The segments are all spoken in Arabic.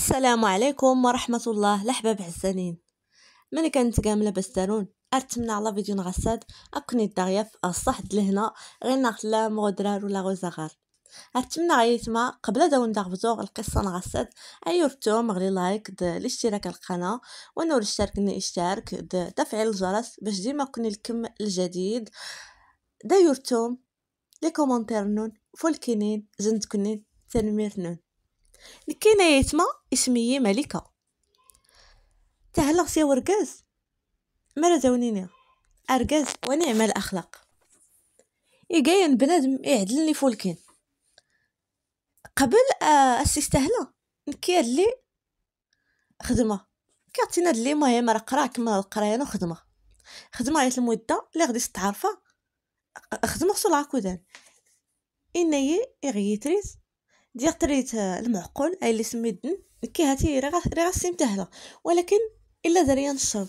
السلام عليكم ورحمة الله لحباب عزانين من كانت كاملة بستارون ارتمنا على فيديو نغساد اكني الدغيا في الصح لهنا غير ناخد لا مغدرار ولا غزغار ارتمنا غيتما قبل داون داغبزوغ القصة نغساد ايو رتو مغلي لايك د الاشتراك القناة ونور الشارك اشترك د تفعيل الجرس باش ديما كوني الكم الجديد دايرتوم لي كومونتير نون فولكينين جنتكنين تنمير نون يتما اسمي ملكة تهلا سي ورقاز مرا زونيني ارقاز ونعم الاخلاق يجاين بنادم يعدلني فولكين قبل آه، استهلا نكي لي خدمه كيعطينا اللي ما راه قرا كما القرايان وخدمه خدمه هاد المده اللي غدي تتعرفها خدمه خصو العكودان اني غيتريس ديال طريت المعقول اي اللي سميدن كي هاتي راه سمتهلا ولكن الا داريا نشرب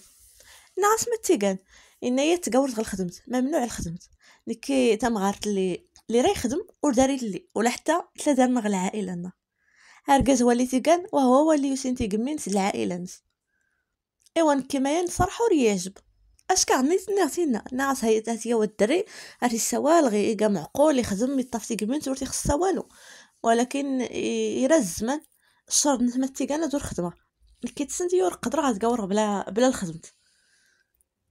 نعرف ما تيقال ان هي تقاولت غير خدمت ممنوع الخدمت نكي تمغارت اللي اللي راه يخدم وداري لي ولا حتى تلا من غير العائله لنا هرقز واللي وهو هو اللي يسين تيقمين العائله نس ايوا كيما نصرحو رياجب اش كغني تنغتينا ناقص هي تاتيا والدري هاد السوال غي معقول يخدم يطفي تيقمين تورتي خصها والو ولكن الا الزمان الشهر نتمتي كاع دور خدمه كيتسند يور قدر غتقور بلا بلا الخدمه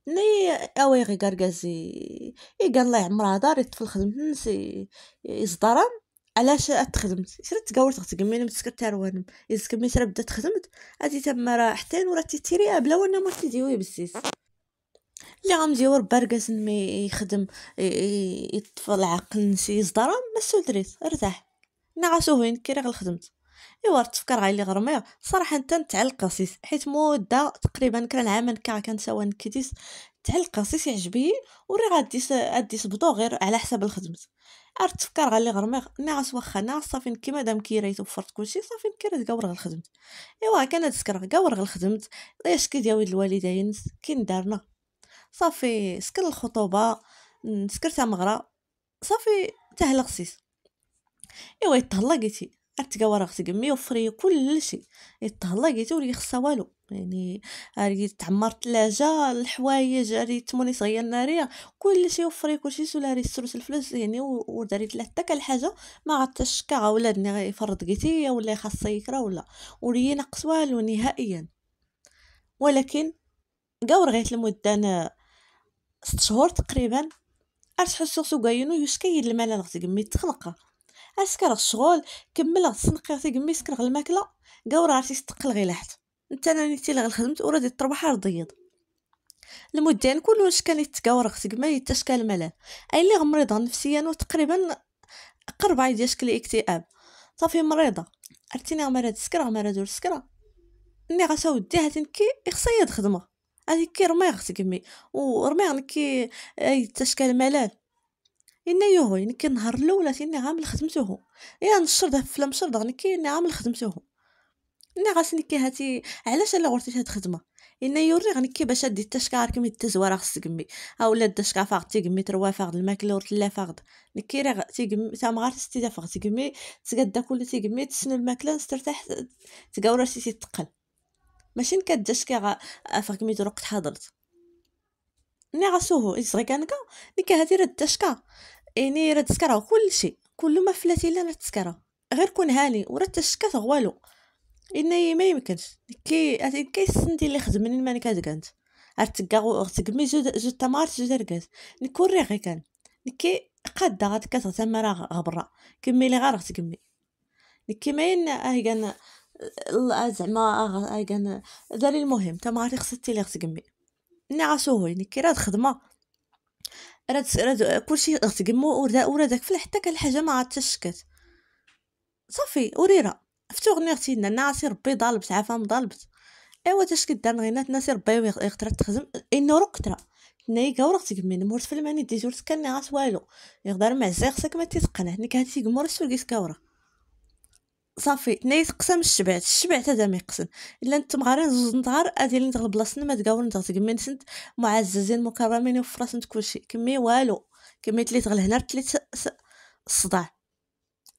ني اوي غي كارغازي اي الله يعمرها دار في الخدمة نسي يزدران علاش تخدمت شرا تقاورت تقمين مسكرتار وانم اذا كملت راه بدات خدمت هادي تما راه حتى ورا تيتيريا أه بلا وانا ما تيديوي بالسيس اللي غمزيور بارغاز مي يخدم يطفل عقل نسي يزدران ما سودريت ارتاح نعسوه ينكري غير خدمت ايوا التفكير غير اللي غرمي صراحه انت نتعلق قصيص حيت مده تقريبا كان عام كاع سوا نكديس تعلق قصيص يعجبني وري غادي ادي سبطو غير على حساب الخدمه عرفت التفكير غير اللي غرمي نعس واخا ناعس صافي كيما دام كيري توفرت كلشي صافي كيري تقاور غير الخدمه ايوا كان تسكر قاور غير الخدمه اش كي ديال الوالدين كي دارنا صافي سكر الخطوبه سكرتها مغرى صافي تهلا قصيص إيوا يتهلا وراه خصك مي ميوفري كلشي يتهلاقيتي ولي ولا خصها والو يعني غادي تعمر الثلاجه الحوايج غادي تموني صغير ناريه كلشي وفري كلشي سولا راه يسرس الفلوس يعني وداري لا حتى كالحاجه ما كاع ولادني غيفرض قيتي ولا يخص يكرا ولا ولي ناقص والو نهائيا ولكن كاو رغيت المده انا ست شهور تقريبا ارتحو سورسو كاينو يشكي الملل غتقمي تخلقه اسكر الشغل كمل السنقيرتي قمي سكر الماكله قاور عرفتي تقل غير لحت انت انا نيتي لغ الخدمت ورادي تربحها رضيض المدين يعني كل واش كان يتكاور اختك ما يتشكل ملل اي اللي مريضه نفسيا وتقريبا قرب عيد يشكل اكتئاب صافي مريضه عرفتيني غمرة هاد السكره غمرة هاد السكره ملي غاتا ودي هاد نكي خصها هي هذيك كي رمي اختك امي ورمي نكي تشكل ملل اني يوهو يعني كي النهار الاول اني عامل خدمته يا نشرد في المشرده غنكي اني عامل خدمته اني غاسني كي هاتي علاش الا غرتي هاد الخدمه إنا يوري غنكي يعني باش ادي التشكار كمي التزوار خص كمي اولا التشكار فاق تيكمي تروا فاق الماكله لا فاق نكي يعني راه تيكمي تا مغار تستي فاغ تيكمي تقدا كل تيكمي تسنو الماكله نسترتاح تقاو سيتي تقل ماشي نكداش كي غا فاغ كمي دروك تحضرت ني غاسوهو يزغيكانكا نيكا هادي راه تشكا يعني راه تسكرا كلشي كل ما فلاتي الا راه تسكرا غير كون هاني وراه تشكا والو إني ما يمكنش كي سنتي اللي خدمني ما كانت ارتقاغو مي جو جو تمارس جو ركاز نكون ريغي كان نكي قادة غاد كاسا تما راه غبرا كمي لي غار تكمي نكي ماين ايغان زعما ايغان داري المهم تما غادي خصك لي غتكمي نعسوه يعني كي راه خدمه راه راد كلشي تقمو وردا داك في حتى كان الحاجه ما عادش شكات صافي وريرا فتو اختي لنا نعسي ربي ضالبت عافا مضالبت ايوا تاش كدا غينات ناسي ربي يقدر تخدم انه رو كثره ناي غورق تيكمين مورت في الماني ديجورت كان ناس والو يقدر مع خصك ما تتقنه نك هاتي غمور السوق يسكاورا صافي تنايت قسم الشبعت الشبعت هذا ما يقسم الا نت مغارين زوج نتغار اللي نتغلب بلاصتنا ما تقاول نتغ تقمن سنت معززين مكرمين وفراس نت كلشي كمي والو كمي تلي تغل هنا تلي الصداع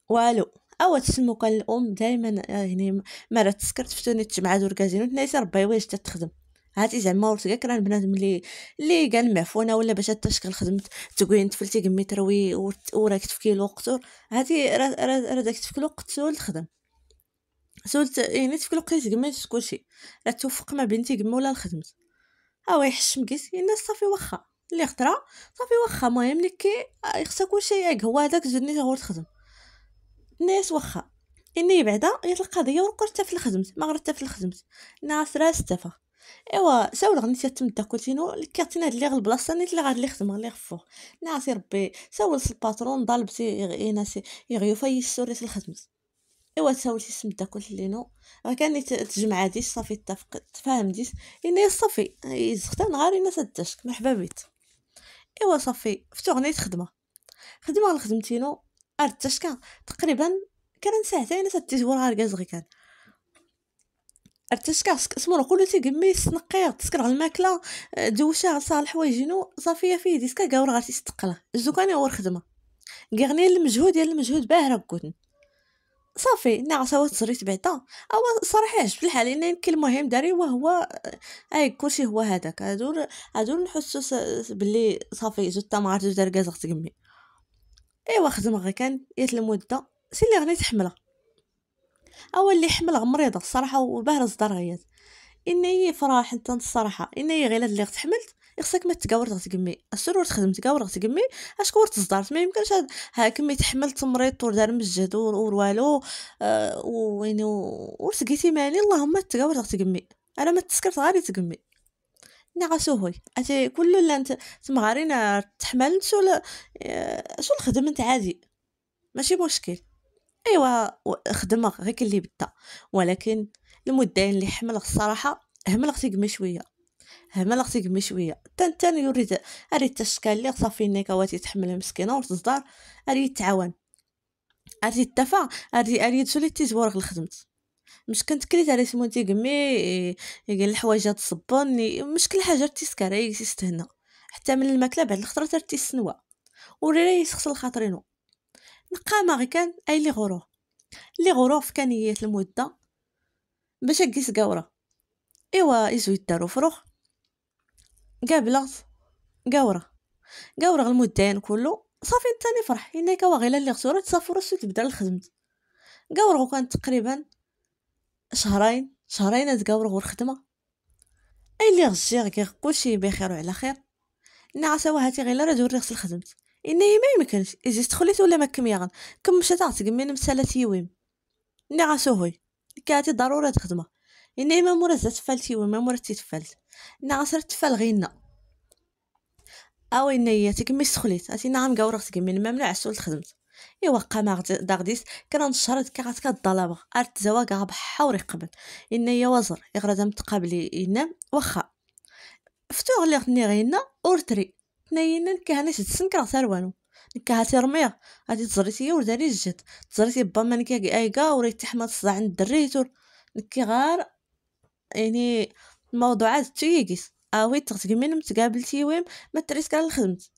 والو او تسمو كان الام دائما يعني آه، مرات سكرت فتوني تجمع دور كازينو تنايا ربي واش تخدم هاتي زعما ورت كاع راه البنات ملي اللي كاع المعفونه ولا باش تشكل خدمت تقولين تفلتي قمي تروي وراك تفكي الوقت قطور هاتي راه داك تفكي الوقت سول تخدم سولت يعني تفكي الوقت قيت قمي كلشي راه توفق ما بنتي قمي ولا الخدمت ها هو يحشم كيس إيه، الناس صافي واخا اللي خطرا صافي واخا المهم اللي كي خصها كلشي ياك هو هذاك جدني غور تخدم الناس واخا اني بعدا هي القضيه ورقدت في الخدمت ما غرت في الخدمت ناس راه استفه ايوا ساول غنيتي تتم الداكوتينو هاد اللي غل البلاصه نيت اللي غاد اللي خدمه لي غفوه نعسي ربي ساول الباترون ضالبتي يناسي يغيوفا إيه، يسوري الخدمه ايوا تساول تسم داكوتينو راه كان تجمع ديش صافي اتفق تفاهم ديش إني صافي يزختان نهار ما سدتش مرحبا بيت ايوا صافي فتو غنيت خدمه خدمه غنخدمتينو ارتشكا تقريبا كان ساعتين تديت جوار غير كان ارتشكا قولو تي قمي سنقير تسكر على الماكلة آه، دوشة صالح حوايجينو صافية فيه ديسكا كاور غادي تستقلا الزوكاني هو الخدمة كيغني المجهود ديال المجهود باهرة بكوتن صافي عصاوة تصريت بعدا او صراحه عجبت الحال انا يمكن المهم داري وهو آه، اي كلشي هو هذاك هادو هادو نحسو بلي صافي زو ما عرفتش دار كازا تقمي ايوا خدمه غي كان يات المده سي اللي غني تحملها اول اللي حمل مريضه الصراحه غيات ان اني فراح انت الصراحه اني غير اللي تحملت خصك ما تقاور تقمي السرور تخدم تقاور تقمي اش كورت تصدرت ما يمكنش هاد ها كمي تحمل تمريض ودار مجهد ور والو أه ويني ورسقيتي مالي اللهم تقاور تقمي انا ما تسكرت غير تقمي ني هوي اتي كل لان تمغارين تحمل شو آه، شو الخدمه عادي ماشي مشكل ايوا خدمه غير كان اللي بدا ولكن المدين اللي حمل الصراحه همل لغتي قمي شويه همل لغتي قمي شويه تان تان يريد اريد تشكال لي صافي النكوات تحمل مسكينه وتصدر اريد تعاون اريد تفا اريد اريد سولي تيزورك الخدمه مش كنت كريت على سمونتي قمي قال الحوايج تصبن مش كل حاجه تيسكر هي تستهنا حتى من الماكله بعد الخطره ترتي السنوه وريري يسخسر خاطرينو نقامة غي كان أي لي غروه لي غروه فكانيات المدة باش أكيس كاورا إوا إزو يدارو فروخ قابلت كاورا قاورة المدين كلو صافي تاني فرح إنا كوا غيلا لي غسورة تسافر راسو تبدا الخدمة قاورة كانت تقريبا شهرين شهرين هاد قاورة غور خدمة أي لي غشي غير كلشي بخير وعلى خير نعسى هاتي غيلا لا دور الخدمة انه ما يمكنش اجي تخليت ولا ما كم يغن كم مش تعطيك من مسالة يويم ني غاسوهي كاتي ضرورة تخدمه انه ما مرزة تفلت يويم ما مرزة تفلت ني غاسر تفل غينا او اني تكمي تخليت اتي نعم قورتك من ممنوع عسول خدمت ايوا ما داغديس كان نشرت كاعت الطلبه ارت زواج بحا قبل ان يا وزر إغرادا متقابلي ينام واخا فتوغ لي غني غينا اورتري تناينا نكهاني تتسن كرا سار والو نكهاتي رميغ غادي تزريتي ورداني الجد تزريتي ما نكي ايكا وريت تحمد تصدع عند الدريتور نكي غار يعني الموضوعات تيجيس اوي آه، من متقابلتي ويم ما تريسك على الخدمت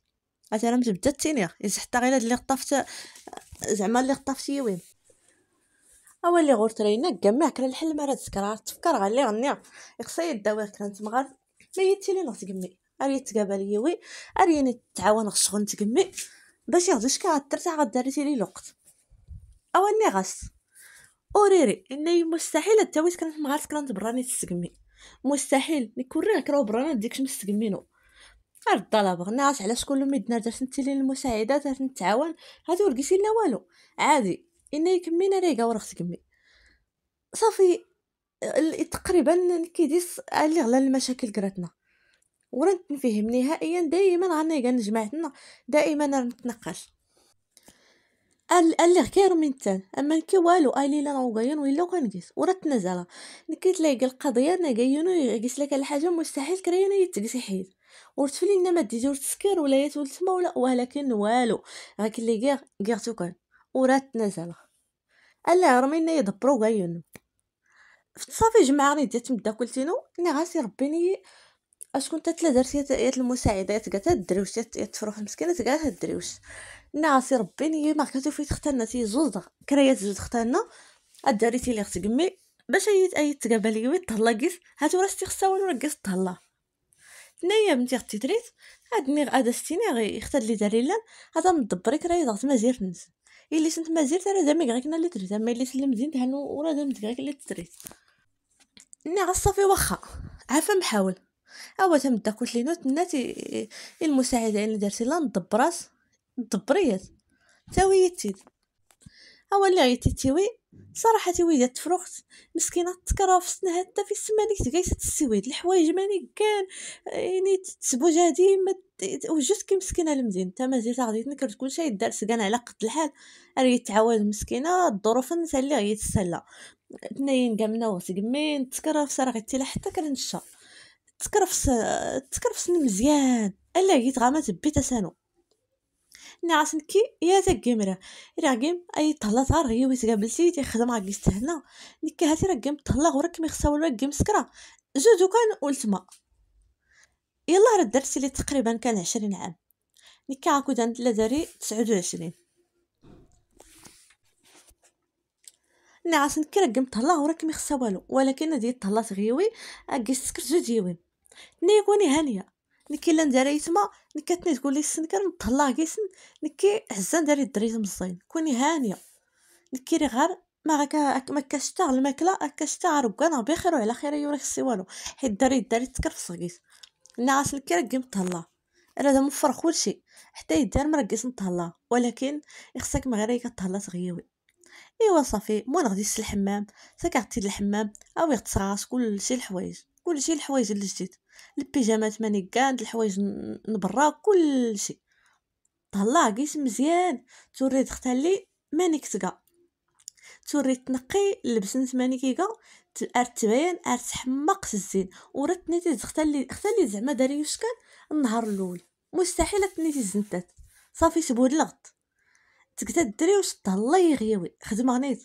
مثلا تبدا التينيغ إذا يعني حتى غير اللي خطفت زعما اللي خطفتي وين اول اللي غور ترينا كما كرا الحل ما راه تسكرا تفكر غير اللي غنيا يقصي يداوي كانت مغار ما يتيلي نغتقمي اري يتقابل يوي اري يعني تعاون غشغل تقمي باش كاع شكا غدرتها غدرتي لي الوقت او اني غاس اوريري اني مستحيل التاويت كانت مع راسك براني تسقمي مستحيل نكون راه كراو برانا ديكش مستقمينو غير الطلب غناس على شكون اللي درت انت المساعدات درت التعاون هادو لقيتي لنا والو عادي اني كمينا ريغا ورخت كمي صافي تقريبا كيديس اللي غلا المشاكل قراتنا ورنت نفهم نهائيا دائما غنلقى جمعتنا دائما ال اللي غير من تان اما كي والو الي لا غاين ولا غنقيس ورا تنزل نكيت لاقي القضيه انا غاين قلت لك الحاجه مستحيل كرينا يتقسي حيد ورتفلي لنا ما ديجور تسكر ولا يتولتما ولا ولكن والو غاك اللي غير غير توكان ورا تنزل الا رمينا يدبروا غاين صافي جمعه ديت مدا قلتينو ني غاسي ربيني اشكون تلا درت يا المساعدات الدروش يا تفروح المسكينه قالت الدروش ناصي ربي ني ماركاتو في تختنا تي زوج كريات زوج تختنا الدريتي لي اخت قمي باش ايت اي تقبل يوي تهلا قيس هاتو راستي خصاو نرقص تهلا ثنايا بنتي اختي دريت هادني غادا ستيني غي اختاد لي داري لان هذا مدبري كراي ضغط مازير نس اللي سنت مازير ترى زعما غيكنا اللي دريت اما اللي سلم زين تهانو ورا زعما غيك اللي تريت نا صافي واخا عافا محاول تم تنبدا لي لينو ناتي إيه، المساعده اللي درتي لها ندبرات دبريات تا وهي تيد اوا اللي غيتي تيوي صراحه تيوي ديال التفروخت مسكينه تكرا في سنها حتى في السما ديك كايسه السويد الحوايج ماني كان يعني جادي ديما وجدت كي مسكينه المدين حتى مازال غادي تنكر كل شيء دارس كان على قد الحال ريت تعاود مسكينه الظروف الناس اللي غيتسلى تناين كامنا وسقمين تكرا في صرا غيتي حتى كنشا تكرفس تكرفسني مزيان الا جيت غاما تبيت اسانو نعس نكي يا تاكيم راه كيم اي طهلا صغار هي ويس قابلتي تيخدم راك يستهنا نكي هاتي كيم طهلا غورك ميخسا ولا كيم سكرا زوزو كان ولتما يلا راه درتي لي تقريبا كان عشرين عام نكي عاكود عند لا داري تسعود وعشرين نعس نكي كيم طهلا غورك ميخسا والو ولكن هادي طهلا غيوي اكي سكر زوج يوين نيغوني هانيه نكي لا ندار يتما نكاتني تقول لي السنكر مطلع كيسن نكي عزان داري الدريت مزين كوني هانيه نكي غير ما غاك ما كاش تاع الماكله كاش تاع ربكان بخير وعلى خير يوريك خصي والو حيت داري داري تكرفص كيس الناس نكي قيم تهلا راه دا موفر كلشي حتى يدار مرقص نتهلا ولكن يخصك مغير كتهلا صغيوي ايوا صافي مو غادي الحمام ساكعتي للحمام او يغتسل كلشي الحوايج كلشي الحوايج الجديد البيجامات مانيكان الحوايج نبرا كلشي تهلا قيس مزيان توري دختها ماني كتقا توري تنقي لبسنت مانيكيكا ارت تبين ارت في الزين ورتني تختلي ختالي زعما داري يشكل النهار الاول مستحيل تنيتي تزنتات صافي تبور الغد تكتا الدري واش الله يغيوي خدمه غنيت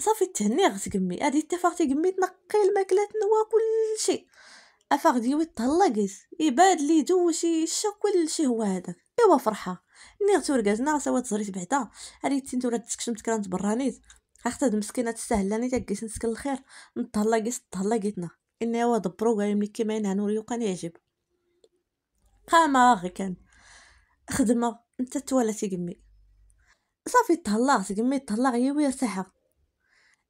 صافي تهني غت كمي هادي اتفقتي قمي تنقي الماكله نوا كلشي افاق ديوي تهلاكيس كيس يباد لي جو شي شا كلشي هو هذاك ايوا فرحه ني تورغاز ناغ سوا تزريت بعدا هادي تنتو تسكشم تكران تبرانيت اختاد مسكينه تستهلاني تاكيس نسكن الخير نتهلاكيس تهلاكيتنا اني هو دبرو قال ملي كيما ينعنو ريو كان يعجب قام غي كان خدمه انت توالتي قمي صافي تهلا كمي تهلاغ غير ويا ساحه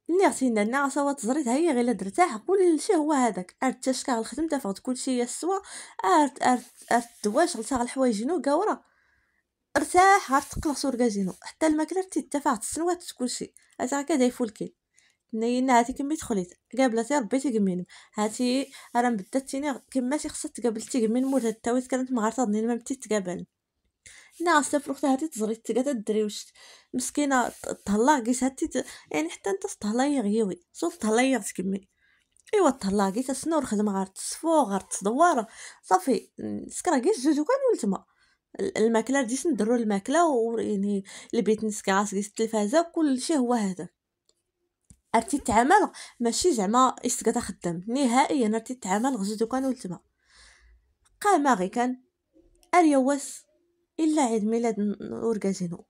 ملي غتينا الناعسه تزريت هي غير درتاح كلشي هو هذاك ارت تشكا الخدم دافعت كلشي هي السوا ارت ارت ارت دوا شغلتها الحوايج نو كاوره ارتاح عرفت تقلق سوركازينو حتى الماكله رتي دافعت السنوات كلشي هذا هكا دايفو ني نينا هاتي كمي دخليت قابلتي ربي تيقمين هاتي راه مبدات تيني كما تيخصها تقابل تيقمين موت هاد التاويت كانت مغارطه ظنين ما متي تقابل لا وقتها حتى تزري تلقى تدري واش مسكينه تهلا قيس تي يعني حتى انت تهلاي غيوي صوت تهلاي تكمي ايوا تهلا قيس شنو خدم غير تصفو غير تدور صافي سكرا قيس جوج وكان ولتما الماكله بديت ندرو الماكله ويعني لبيت نسكي غاس قيس التلفازه كلشي هو هذا ارتي تعامل ماشي زعما استقدا خدام نهائيا ارتي تعامل غزو كان ولتما قام غي كان اريوس الا عيد ميلاد اورغازينو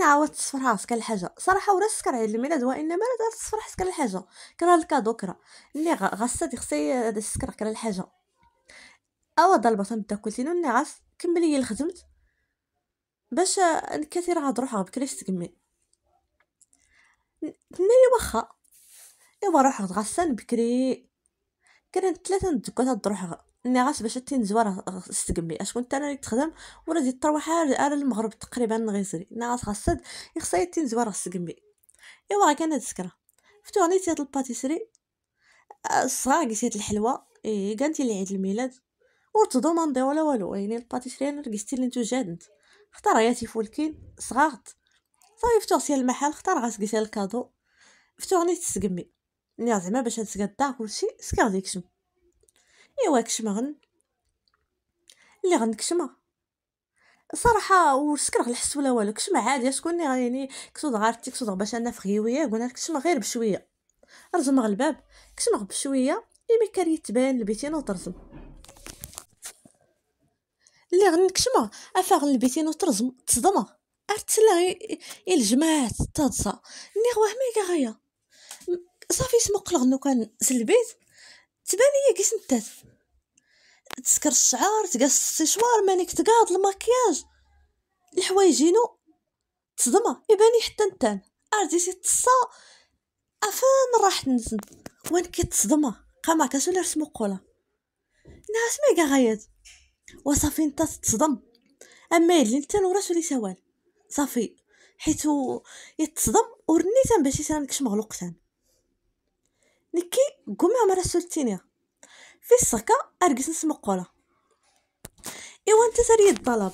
نعاود تصفرها حتى الحاجه صراحه ولا سكر عيد الميلاد وانما لا تصفر حتى الحاجه كرا الكادو كرا اللي غاصه خصي هذا السكر كرا الحاجه اوا ضل نبدا تاكلتينو نعس كملي الخدمت باش نكثر عاد روحها بكري تكمل تنايا واخا ايوا روحو تغسل بكري كانت ثلاثه دكوتات روحها اني غاش باش تنزوار استقمي اش كنت انا تخدم زيد تروح على المغرب تقريبا غيزري انا غاش غصد يخصني تنزوار استقمي ايوا كان هاد السكره فتوني آه، هاد الباتيسري الصغار قيسيت الحلوى اي كانتي لي عيد الميلاد ورت دوماندي ولا والو يعني الباتيسري انا لقيتي لي نتو جادنت اختار ياتي فولكين صغارت صافي فتوغ سيال المحل اختار غاس قيسيال الكادو فتوني تسقمي ني زعما باش هاد تاع كلشي سكر ديك ايوا كشمغن اللي غنكشمه صراحة وسكر الحس ولا والو كشما عادي شكون اللي يعني كسود غارتي كسود باش انا غيوية قلنا كشما غير بشوية رزم الباب كشمغ بشوية إمي إيه كان يتبان البيتين وترزم اللي غنكشمه افاغ البيتين وترزم تصدمه ارتلا إيه الجماعات تادسا ني غواه ميكا غايا صافي سمو نو كان سلبيت تبان ليا كيش نتات تسكر الشعر تقص السيشوار مانيك تقاد الماكياج الحوايجينو تصدمه يباني حتى نتان ارديسي تصا افان راح نزن كي كيتصدمه قام كاش ولا رسمو قولا ناس ميغا غايد وصافي نتا تصدم اما اللي نتا وراسو لي سوال صافي حيتو يتصدم ورنيتان باش يسانكش مغلوقتان نكي قومي مرة سولتيني في السكة أرقص نسمقولا إوا نتا تريا الطلب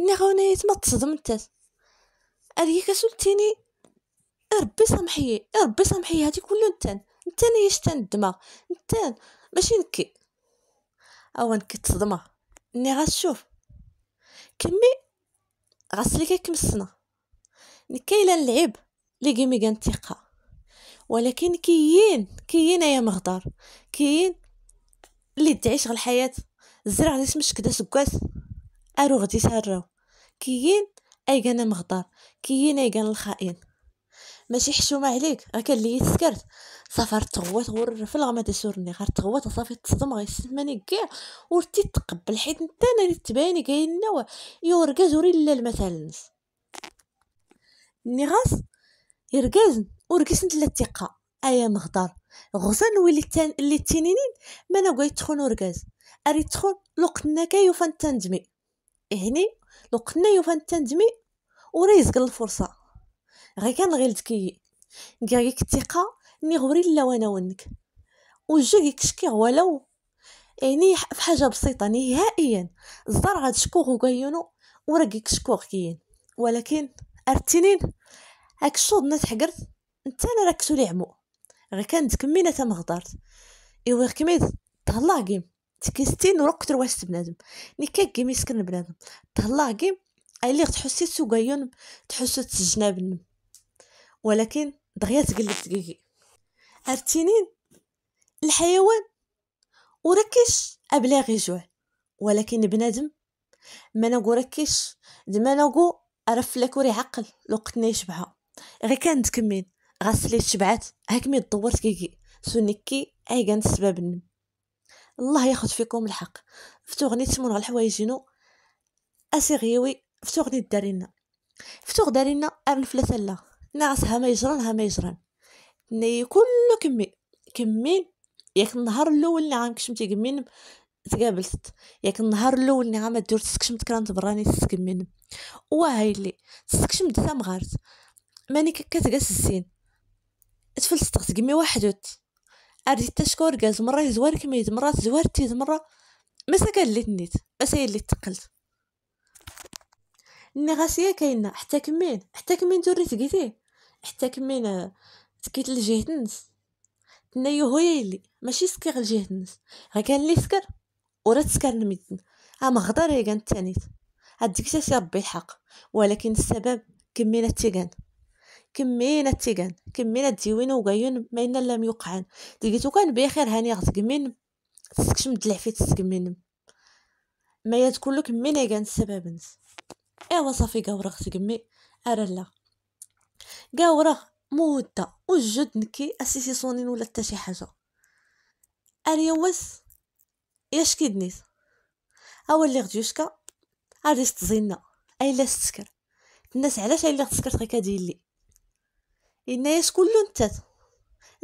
ني غوني تما تصدم نتا أريا كسولتيني ربي سامحيي ربي سامحيي هادي كلو نتان نتان نيش شتان الدماغ نتان ماشي نكي أوا نكي تصدمة ني غتشوف كمي غسلك كم نكي لا نلعب لي كيمي ثقه ولكن كيين كيين يا مغدار كيين اللي تعيش غير الحياه الزرع اللي كدا سكاس ارو غدي سهراو أي ايغان مغدار اي كان الخائن ماشي حشومه عليك راه كان لي تسكرت سافرت تغوت غور في ما تسورني غير تغوات وصافي تصدم غيسماني كاع ورتي تقبل حيت انت انا اللي تباني كاين النوع يورقاز وري لا المثال ني غاس يرقازن ورقسنت للثقة ايا مغدر غزان ولي التن... اللي التنينين ما نقوي تخون ورقاز اري تخون لقنا كا يوفان تندمي هني لقنا يوفان تندمي وريزق الفرصة غي كان غير ذكي كيك الثقة ني غوري لا وانا ونك وجي كشكي ولو يعني في حاجة بسيطة نهائيا الزرعة تشكوغ وقايونو ورقي كشكوغ كيين ولكن ارتنين هاك الشوط نتحقرت نتا انا راك تولي عمو غير كانت كمينا تما غدرت ايوا غير كميت تهلاقيم تكيستين ورقتر واش بنادم ني كاكي مسكن بنادم تهلاقيم اللي تحسي سوغيون تحسو تسجناب ولكن دغيا تقلب دقيقي عرفتينين الحيوان وراكيش ابلا غيجوع ولكن بنادم ما نقو راكيش دما نقو عرف لك وري عقل قتني يشبعها غير كانت كمين غسلي تشبعات هاكمي دورت كيكي سونيكي اي كانت السبب النم الله ياخد فيكم الحق فتوغني تمر الحوايجينو اسي غيوي فتوغني دارينا فتوغ دارينا ارنفلة لا ناقص ها ما يجران ها ما يجران ني كله كمي كمي ياك النهار الاول اللي عام كشمتي كمين تقابلت ياك النهار الاول نعم اللي عام دور تسكشمت كرانت براني سكمين وهايلي تسكشمت تا مغارت ماني كتقاس الزين تفلسطق تقمي وحدت أردي تشكور قاز مرة زوار كميت مرة زوار تيت مرة مسا قال لي تنيت مسا اللي تقلت ني كاينة حتى كمين حتى كمين توري تقيتي حتى كمين تكيت لجهة نس تنايو يهو يلي ماشي سكيغ لجهة نس غا كان لي سكر ورا تسكر نميتن اما مغدر هي كانت تانيت هاديك سي ربي الحق ولكن السبب كمينة تيغان كمينا تيغان كمينا ديوين وغيون ما إن لم يقعن لقيتو كان بخير هاني غتقمين تسكشم دلعفي تسكمين ما يتكون لك من يغان السبابنس ايوا صافي قاورا غتقمي ارلا قاورا مودة وجد نكي اسيسي صونين ولا حتى شي حاجة اريا يشكي ياش كيدنيس اول اللي غديوشكا اريس تزينا اي لا تسكر الناس علاش اي اللي غتسكر تغي كدير لي الناس شكون انت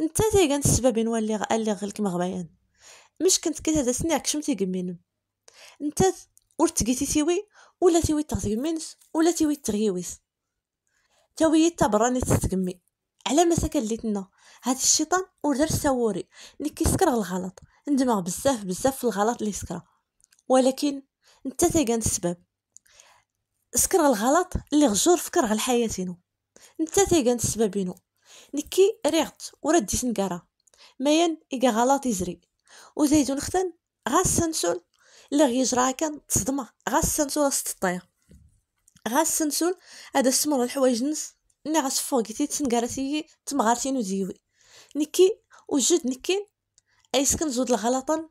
نتا تي كان السبب نوال اللي لي غلك مغبيان مش كنت كي هذا سنيع كشم تيقمينم انت ورت قيتي تيوي ولا تيوي تغتقمينش ولا تيوي تغيويس تاوي تبراني تستقمي على ما سكلتنا هاد الشيطان وردر ساوري اللي كيسكر الغلط ندمغ بزاف بزاف في الغلط اللي سكره ولكن نتا تي السبب سكر الغلط اللي غجور فكر على الحياة نتا تيغان السبابينو نكي ريغت ورد ديت نكارا مايان إيكا غلط يزري وزيدون ختان غا السنسول لا غيجرا كان تصدمة غا السنسول استطيع غا السنسول هذا السمر الحوايج نس ني غا سفوكيتي تنكارتي تمغارتين وزيوي نكي وجد نكين ايسكن زود الغلطان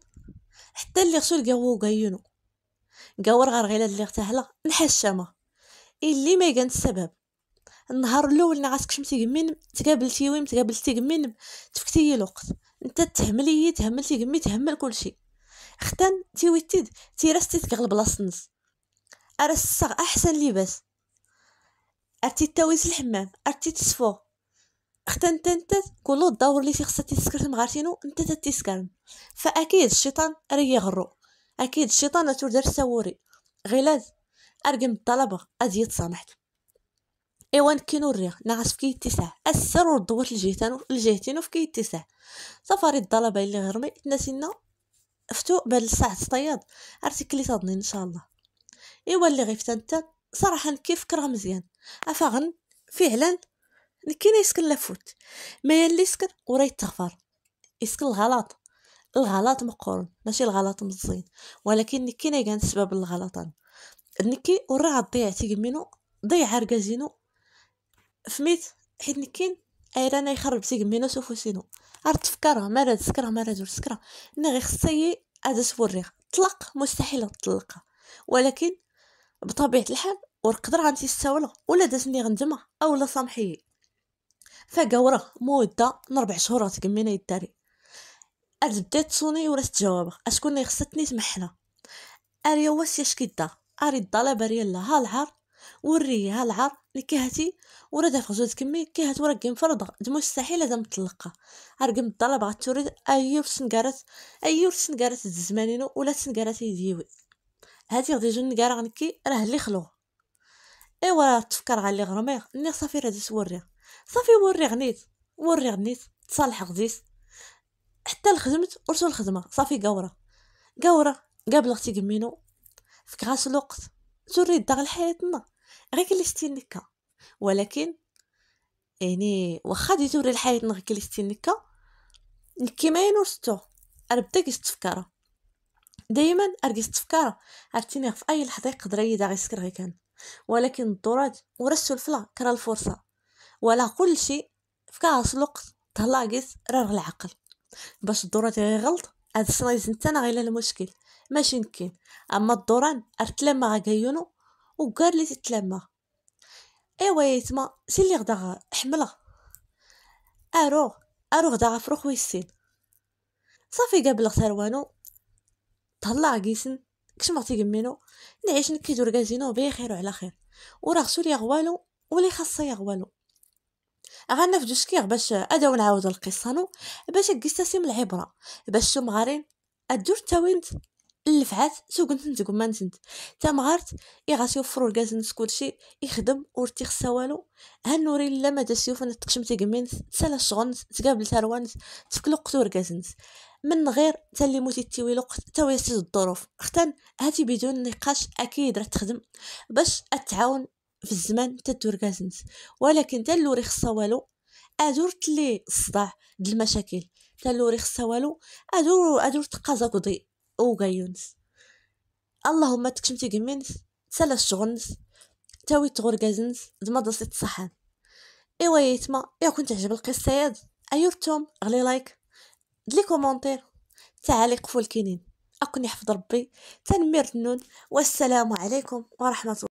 حتى اللي غسول قاوو قايونو قاور غير غيلا اللي غتهلا نحشمه اللي ما كانت السبب النهار الاول نعسك شمتي قمين تقابلتي وين تقابلتي قمين تفكتي الوقت انت تهمليه تهملتي غمي تهمل كلشي ختان تي راستي تقلب بلاص نص ارس الصغ احسن لباس ارتي تاويس الحمام ارتي تسفو ختان انت كلو الدور اللي خصها مع مغارتينو انت تتسكر فاكيد الشيطان راه يغرو اكيد الشيطان تردر ساوري غيلاد ارقم الطلبه ازيد سامحتو ايوان كينو الريغ نعس في يتسع السر والضوات الجهتين الجهتين في يتسع سفاري الطلبه اللي غرمي تناسينا فتو بهاد الساعة الصياد عرفتي كلي صادني ان شاء الله ايوا اللي غيفتا تان صراحه كيف كره مزيان افغن فعلا كاين يسكن لافوت ما يلي يسكن ورا يتغفر يسكن الغلط الغلط مقرون ماشي الغلط مزين ولكن نكي كان سبب الغلطان نكي ورا ضيعتي منو ضيع رجازينو فميت حيت نكين ايرانا يخرب سيك مينا سوفو سينو عرفت تفكرها مرض سكرها دور سكرها انا غير خصي عاد توريها طلق مستحيل تطلقها ولكن بطبيعه الحال ونقدر غنتي استاولا ولا دازني غندمه اولا سامحي فقورة مودة نربع شهور غتكمينا يداري هاد بدات و ولا تجاوب اشكون خصتني تمحنا اريا واش يشكي الدار اري الضلاب ريالا لا العار وري العار لكهتي ورا دافع زوج كمي كهت ورا كيم دمو مستحيل لازم تطلقها ارقم الطلب غتوري ايور سنكارات ايور سنكارات الزمانينو ولا سنكارات يديوي هادي غدي جون نكارا غنكي راه اللي خلوه ايوا تفكر تفكر اللي غرميغ ني صافي راه ديس وريغ صافي وري غنيت وري غنيت تصالح غديت حتى لخدمت ورسو الخدمة صافي قورة قورة قابل اختي قمينو فك الوقت تريد داغ لحياتنا غير كلشتي النكه ولكن يعني واخا ديتو الحياة نغ كلشتي النكه نكي ما ينورستو ربدا كيتفكره دائما ارجس تفكاره عرفتيني في اي لحظه يقدر يدا غيسكر غي كان ولكن الدراج ورسو الفلا كرا الفرصه ولا كل شيء كاس الوقت تهلاقيس راه العقل باش غير غلط هاد السنايز نتا انا غير المشكل ماشي نكين اما الدوران ارتلما غيونو وقال لي تتلمى ايوا يا يتما سي اللي غدا حمله ارو ارو غدا فروخ ويسين صافي قابل ثروانو طلع قيسن كش معطي قمينو نعيش نكيدو ركازينو بيه خير وعلى خير وراه خصو ليا غوالو ولي خاصه يا غوالو غانا في جوج باش اداو نعاود القصه نو باش قيستاسي من العبره باش شو مغارين ادور تاوينت اللفعات سوق نتنت كما نتنت تا مغارت يغاس يوفروا الغاز كلشي يخدم ورتي خصا والو ها النوري لا ما داسيوف تقشمتي تيقمين تسالا الشغل تقابل تروان تفكلو قتور من غير تا اللي موتي تيوي الوقت تا ويسد الظروف ختان هاتي بدون نقاش اكيد راه تخدم باش تعاون في الزمان تدور غازنت ولكن تا اللوري خصا والو ادورت لي الصداع د المشاكل تا اللوري خصا والو ادور ادور تقازا قضي أو يونس اللهم تكشمتي قمينس تسالا الشغلنس تاوي تغور دما دصي تصحان ايوا يتما يا كنت عجب القصه ياد ايورتوم غلي لايك دلي كومونتير تعاليق كينين اكون يحفظ ربي تنمير النون والسلام عليكم ورحمه الله